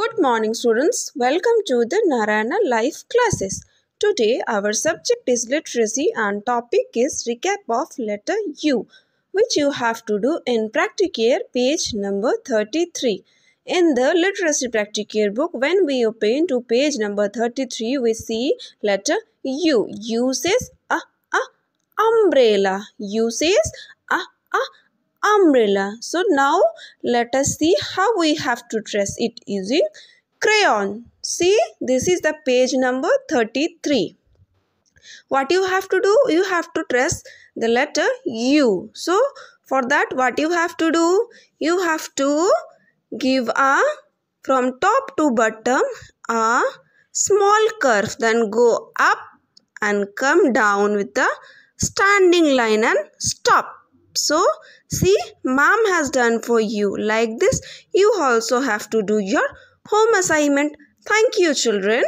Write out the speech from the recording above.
Good morning students. Welcome to the Narayana Life classes. Today our subject is literacy and topic is recap of letter U which you have to do in practicare page number 33. In the literacy practicare book when we open to page number 33 we see letter U. U says a ah, a ah, umbrella. U says a ah, a umbrella. So now let us see how we have to trace it using crayon. See this is the page number 33. What you have to do? You have to trace the letter U. So for that what you have to do? You have to give a from top to bottom a small curve then go up and come down with the standing line and stop. So, see, mom has done for you. Like this, you also have to do your home assignment. Thank you, children.